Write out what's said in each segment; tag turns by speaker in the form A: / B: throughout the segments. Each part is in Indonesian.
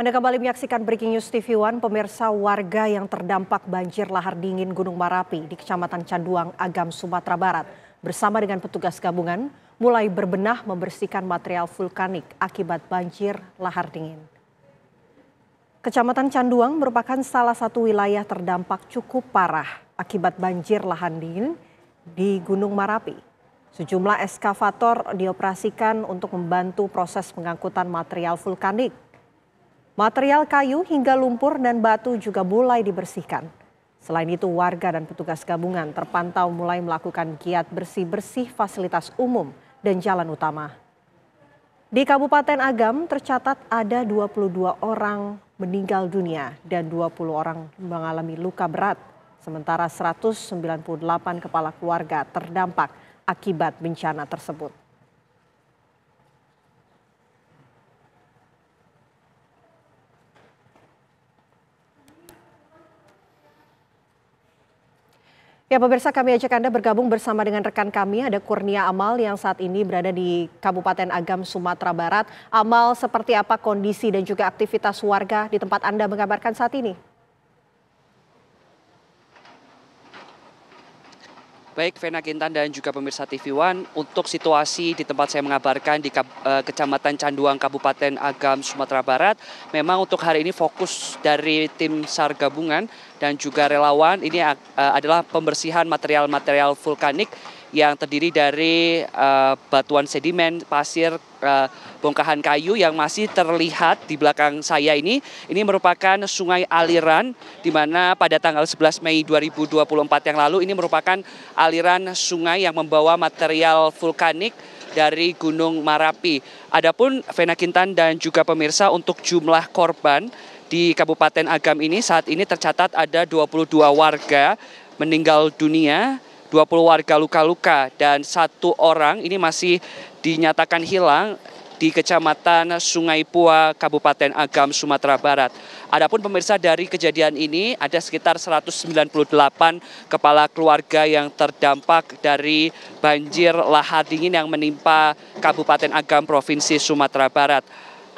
A: Anda kembali menyaksikan Breaking News TV One, pemirsa warga yang terdampak banjir lahar dingin Gunung Marapi di Kecamatan Canduang, Agam, Sumatera Barat bersama dengan petugas gabungan mulai berbenah membersihkan material vulkanik akibat banjir lahar dingin. Kecamatan Canduang merupakan salah satu wilayah terdampak cukup parah akibat banjir lahar dingin di Gunung Marapi. Sejumlah eskavator dioperasikan untuk membantu proses pengangkutan material vulkanik Material kayu hingga lumpur dan batu juga mulai dibersihkan. Selain itu, warga dan petugas gabungan terpantau mulai melakukan giat bersih-bersih fasilitas umum dan jalan utama. Di Kabupaten Agam tercatat ada 22 orang meninggal dunia dan 20 orang mengalami luka berat. Sementara 198 kepala keluarga terdampak akibat bencana tersebut. Ya pemirsa kami ajak Anda bergabung bersama dengan rekan kami ada Kurnia Amal yang saat ini berada di Kabupaten Agam, Sumatera Barat. Amal seperti apa kondisi dan juga aktivitas warga di tempat Anda mengabarkan saat ini?
B: Baik, Vena Kintan dan juga pemirsa TV One, untuk situasi di tempat saya mengabarkan di eh, Kecamatan Canduang, Kabupaten Agam, Sumatera Barat, memang untuk hari ini fokus dari tim SAR gabungan dan juga relawan ini eh, adalah pembersihan material-material vulkanik yang terdiri dari uh, batuan sedimen, pasir, uh, bongkahan kayu yang masih terlihat di belakang saya ini. Ini merupakan sungai aliran di mana pada tanggal 11 Mei 2024 yang lalu ini merupakan aliran sungai yang membawa material vulkanik dari Gunung Marapi. Adapun Vena Kintan dan juga pemirsa untuk jumlah korban di Kabupaten Agam ini saat ini tercatat ada 22 warga meninggal dunia 20 warga luka-luka dan satu orang ini masih dinyatakan hilang di Kecamatan Sungai Pua, Kabupaten Agam, Sumatera Barat. Adapun pemirsa dari kejadian ini ada sekitar 198 kepala keluarga yang terdampak dari banjir lahar dingin yang menimpa Kabupaten Agam, Provinsi Sumatera Barat.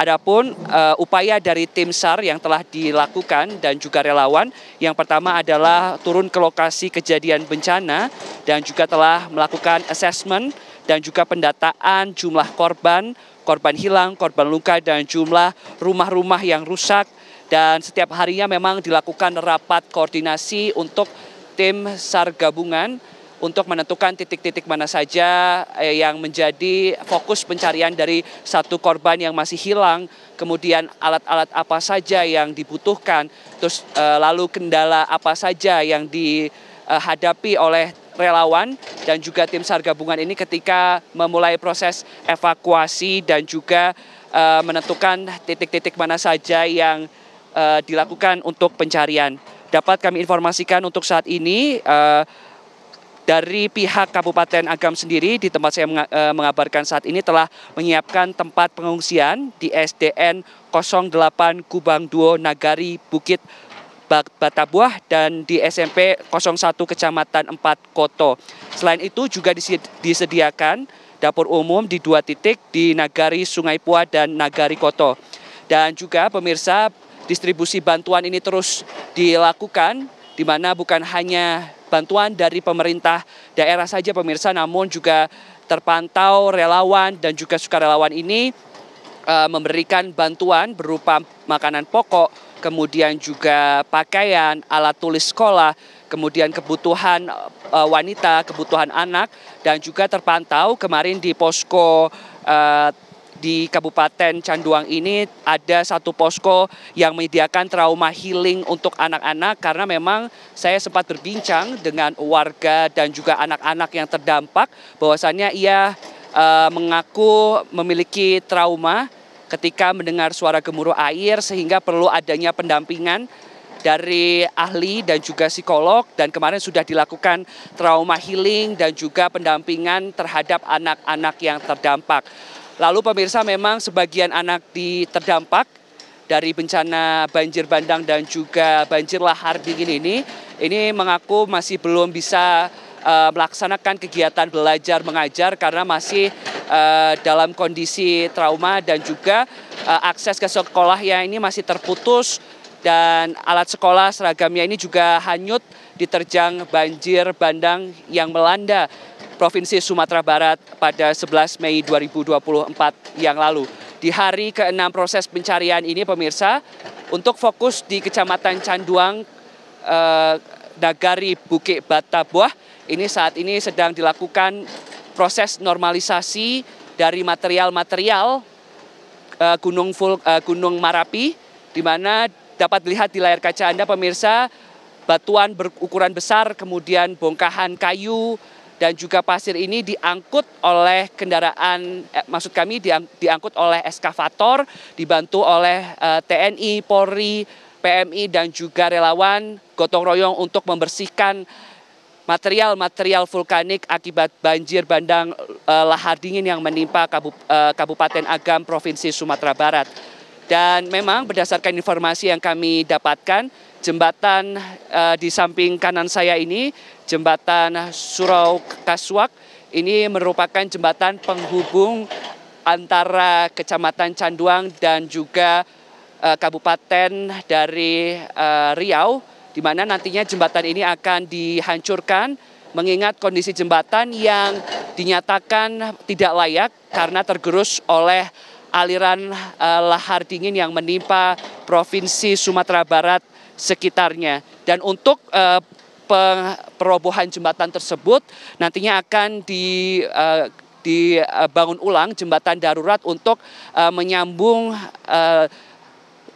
B: Adapun uh, upaya dari tim SAR yang telah dilakukan dan juga relawan, yang pertama adalah turun ke lokasi kejadian bencana dan juga telah melakukan assessment dan juga pendataan jumlah korban, korban hilang, korban luka dan jumlah rumah-rumah yang rusak dan setiap harinya memang dilakukan rapat koordinasi untuk tim SAR gabungan untuk menentukan titik-titik mana saja eh, yang menjadi fokus pencarian dari satu korban yang masih hilang, kemudian alat-alat apa saja yang dibutuhkan, terus eh, lalu kendala apa saja yang dihadapi eh, oleh relawan dan juga tim SAR gabungan ini ketika memulai proses evakuasi dan juga menentukan titik-titik mana saja yang dilakukan untuk pencarian. Dapat kami informasikan untuk saat ini uh, dari pihak Kabupaten Agam sendiri di tempat saya eh, mengabarkan saat ini telah menyiapkan tempat pengungsian di SDN 08 Kubang Duo Nagari Bukit Batabuah dan di SMP 01 Kecamatan 4 Koto. Selain itu juga disediakan dapur umum di dua titik di Nagari Sungai Pua dan Nagari Koto. Dan juga pemirsa distribusi bantuan ini terus dilakukan di mana bukan hanya bantuan dari pemerintah daerah saja pemirsa, namun juga terpantau relawan dan juga sukarelawan ini uh, memberikan bantuan berupa makanan pokok, kemudian juga pakaian, alat tulis sekolah, kemudian kebutuhan uh, wanita, kebutuhan anak, dan juga terpantau kemarin di posko uh, di Kabupaten Canduang ini ada satu posko yang menyediakan trauma healing untuk anak-anak karena memang saya sempat berbincang dengan warga dan juga anak-anak yang terdampak bahwasannya ia e, mengaku memiliki trauma ketika mendengar suara gemuruh air sehingga perlu adanya pendampingan dari ahli dan juga psikolog dan kemarin sudah dilakukan trauma healing dan juga pendampingan terhadap anak-anak yang terdampak. Lalu pemirsa memang sebagian anak di terdampak dari bencana banjir bandang dan juga banjir lahar dingin ini, ini mengaku masih belum bisa uh, melaksanakan kegiatan belajar mengajar karena masih uh, dalam kondisi trauma dan juga uh, akses ke sekolah yang ini masih terputus dan alat sekolah seragamnya ini juga hanyut diterjang banjir bandang yang melanda Provinsi Sumatera Barat pada 11 Mei 2024 yang lalu. Di hari ke-6 proses pencarian ini pemirsa, untuk fokus di Kecamatan Canduang, eh, Nagari, Bukit Batabuah, ini saat ini sedang dilakukan proses normalisasi dari material-material eh, Gunung, eh, Gunung Marapi, di mana dapat dilihat di layar kaca Anda pemirsa, batuan berukuran besar, kemudian bongkahan kayu, dan juga pasir ini diangkut oleh kendaraan eh, maksud kami diang, diangkut oleh eskavator dibantu oleh eh, TNI, Polri, PMI dan juga relawan gotong royong untuk membersihkan material-material vulkanik akibat banjir bandang eh, lahar dingin yang menimpa Kabup, eh, Kabupaten Agam Provinsi Sumatera Barat. Dan memang berdasarkan informasi yang kami dapatkan jembatan uh, di samping kanan saya ini, jembatan Surau Kaswak, ini merupakan jembatan penghubung antara Kecamatan Canduang dan juga uh, Kabupaten dari uh, Riau, di mana nantinya jembatan ini akan dihancurkan mengingat kondisi jembatan yang dinyatakan tidak layak karena tergerus oleh aliran uh, lahar dingin yang menimpa Provinsi Sumatera Barat sekitarnya. Dan untuk uh, perobohan jembatan tersebut nantinya akan di uh, dibangun ulang jembatan darurat untuk uh, menyambung uh,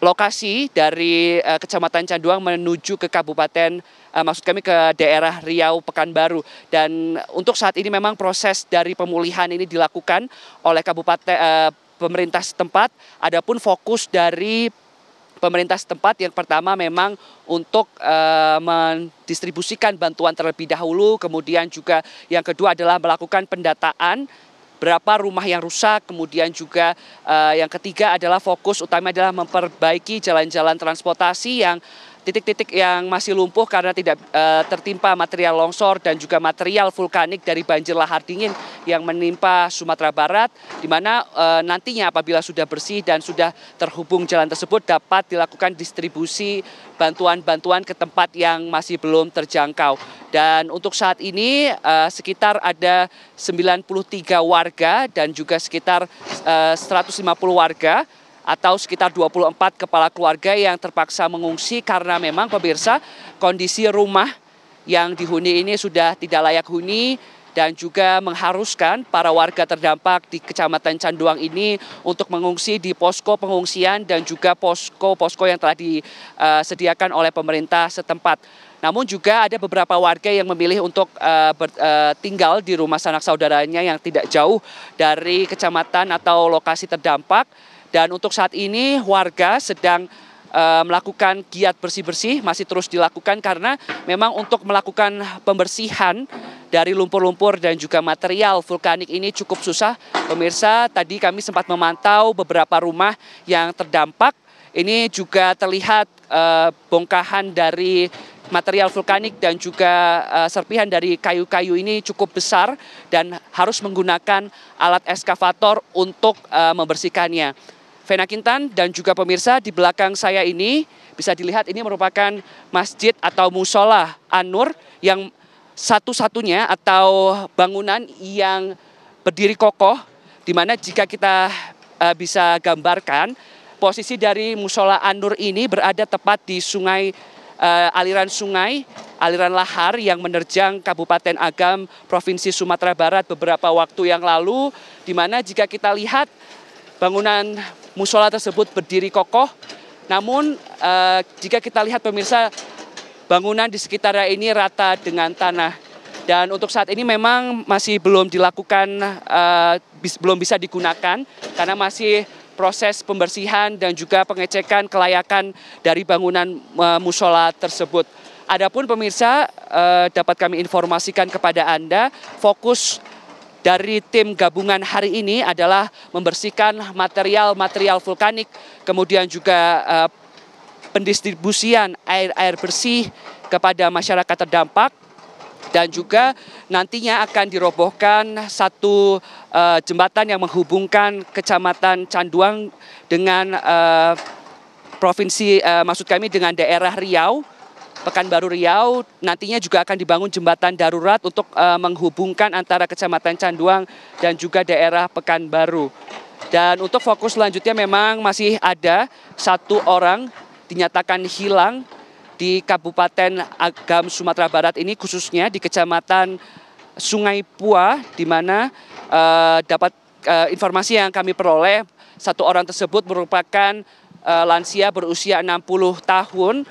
B: lokasi dari uh, Kecamatan Canduang menuju ke Kabupaten uh, maksud kami ke daerah Riau Pekanbaru dan untuk saat ini memang proses dari pemulihan ini dilakukan oleh Kabupaten uh, pemerintah setempat adapun fokus dari pemerintah setempat yang pertama memang untuk e, mendistribusikan bantuan terlebih dahulu, kemudian juga yang kedua adalah melakukan pendataan berapa rumah yang rusak, kemudian juga e, yang ketiga adalah fokus utama adalah memperbaiki jalan-jalan transportasi yang titik-titik yang masih lumpuh karena tidak e, tertimpa material longsor dan juga material vulkanik dari banjir lahar dingin yang menimpa Sumatera Barat, di mana e, nantinya apabila sudah bersih dan sudah terhubung jalan tersebut dapat dilakukan distribusi bantuan-bantuan ke tempat yang masih belum terjangkau. Dan untuk saat ini e, sekitar ada 93 warga dan juga sekitar e, eh, 150 warga atau sekitar 24 kepala keluarga yang terpaksa mengungsi karena memang pemirsa kondisi rumah yang dihuni ini sudah tidak layak huni dan juga mengharuskan para warga terdampak di Kecamatan Canduang ini untuk mengungsi di posko pengungsian dan juga posko-posko yang telah disediakan eh, oleh pemerintah setempat. Namun juga ada beberapa warga yang memilih untuk uh, ber, uh, tinggal di rumah sanak saudaranya yang tidak jauh dari kecamatan atau lokasi terdampak. Dan untuk saat ini warga sedang Eh, melakukan giat bersih-bersih masih terus dilakukan karena memang untuk melakukan pembersihan dari lumpur-lumpur dan juga material vulkanik ini cukup susah. Pemirsa, tadi kami sempat memantau beberapa rumah yang terdampak. Ini juga terlihat eh, bongkahan dari material vulkanik dan juga uh, serpihan dari kayu-kayu ini cukup besar dan harus menggunakan alat eskavator untuk uh, membersihkannya. Vena Kintan dan juga pemirsa di belakang saya ini bisa dilihat ini merupakan masjid atau musola Anur yang satu-satunya atau bangunan yang berdiri kokoh di mana jika kita uh, bisa gambarkan posisi dari musola Anur ini berada tepat di sungai uh, aliran sungai, aliran lahar yang menerjang Kabupaten Agam Provinsi Sumatera Barat beberapa waktu yang lalu di mana jika kita lihat bangunan musola tersebut berdiri kokoh. Namun eh, jika kita lihat pemirsa bangunan di sekitarnya ini rata dengan tanah. Dan untuk saat ini memang masih belum dilakukan, eh, bis, belum bisa digunakan karena masih proses pembersihan dan juga pengecekan kelayakan dari bangunan eh, musola tersebut. Adapun pemirsa eh, dapat kami informasikan kepada Anda fokus dari tim gabungan hari ini adalah membersihkan material-material vulkanik, kemudian juga eh, pendistribusian air-air bersih kepada masyarakat terdampak dan juga nantinya akan dirobohkan satu uh, jembatan yang menghubungkan Kecamatan Canduang dengan uh, provinsi uh, maksud kami dengan daerah Riau Pekanbaru Riau nantinya juga akan dibangun jembatan darurat untuk uh, menghubungkan antara Kecamatan Canduang dan juga daerah Pekanbaru. Dan untuk fokus selanjutnya memang masih ada satu orang dinyatakan hilang di Kabupaten Agam Sumatera Barat ini khususnya di Kecamatan Sungai Pua di mana uh, dapat uh, informasi yang kami peroleh satu orang tersebut merupakan uh, lansia berusia 60 tahun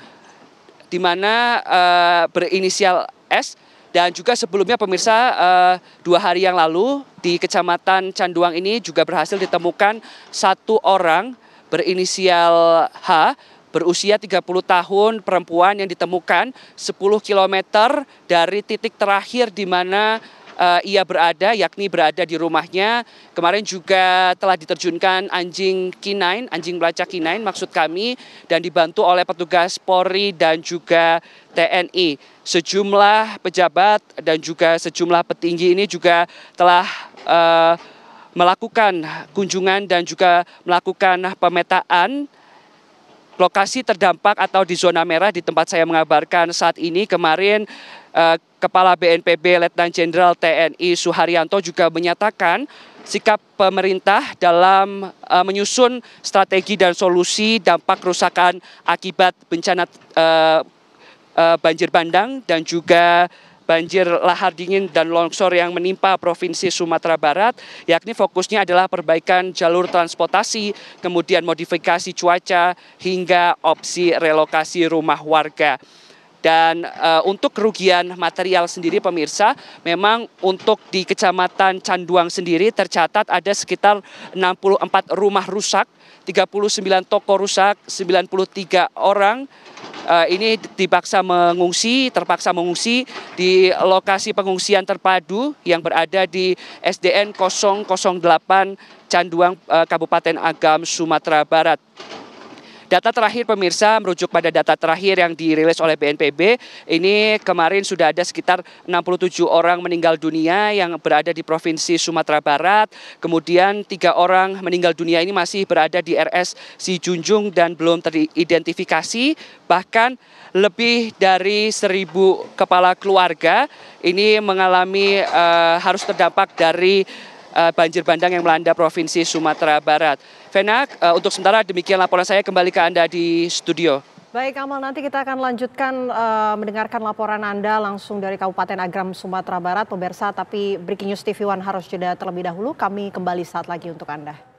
B: di mana uh, berinisial S dan juga sebelumnya pemirsa uh, dua hari yang lalu di kecamatan Canduang ini juga berhasil ditemukan satu orang berinisial H berusia 30 tahun perempuan yang ditemukan 10 km dari titik terakhir di mana uh, ia berada, yakni berada di rumahnya. Kemarin juga telah diterjunkan anjing kinain, anjing pelacak kinain maksud kami, dan dibantu oleh petugas Polri dan juga TNI. Sejumlah pejabat dan juga sejumlah petinggi ini juga telah uh, melakukan kunjungan dan juga melakukan pemetaan lokasi terdampak atau di zona merah di tempat saya mengabarkan saat ini kemarin eh, Kepala BNPB Letnan Jenderal TNI Suharyanto juga menyatakan sikap pemerintah dalam eh, menyusun strategi dan solusi dampak kerusakan akibat bencana eh, eh banjir bandang dan juga banjir lahar dingin dan longsor yang menimpa Provinsi Sumatera Barat, yakni fokusnya adalah perbaikan jalur transportasi, kemudian modifikasi cuaca, hingga opsi relokasi rumah warga. Dan e, untuk kerugian material sendiri pemirsa, memang untuk di Kecamatan Canduang sendiri tercatat ada sekitar 64 rumah rusak, 39 toko rusak, 93 orang uh, ini dipaksa mengungsi, terpaksa mengungsi di lokasi pengungsian terpadu yang berada di SDN 008 Canduang uh, Kabupaten Agam Sumatera Barat. Data terakhir pemirsa merujuk pada data terakhir yang dirilis oleh BNPB, ini kemarin sudah ada sekitar 67 orang meninggal dunia yang berada di Provinsi Sumatera Barat. Kemudian tiga orang meninggal dunia ini masih berada di RS Si Junjung dan belum teridentifikasi. Bahkan lebih dari seribu kepala keluarga ini mengalami uh, harus terdampak dari Eh, banjir bandang yang melanda Provinsi Sumatera Barat. Vena, eh, untuk sementara demikian laporan saya kembali ke Anda di studio.
A: Baik Kamal, nanti kita akan lanjutkan uh, mendengarkan laporan Anda langsung dari Kabupaten Agam, Sumatera Barat, pemirsa. Tapi Breaking News TV One harus jeda terlebih dahulu. Kami kembali saat lagi untuk Anda.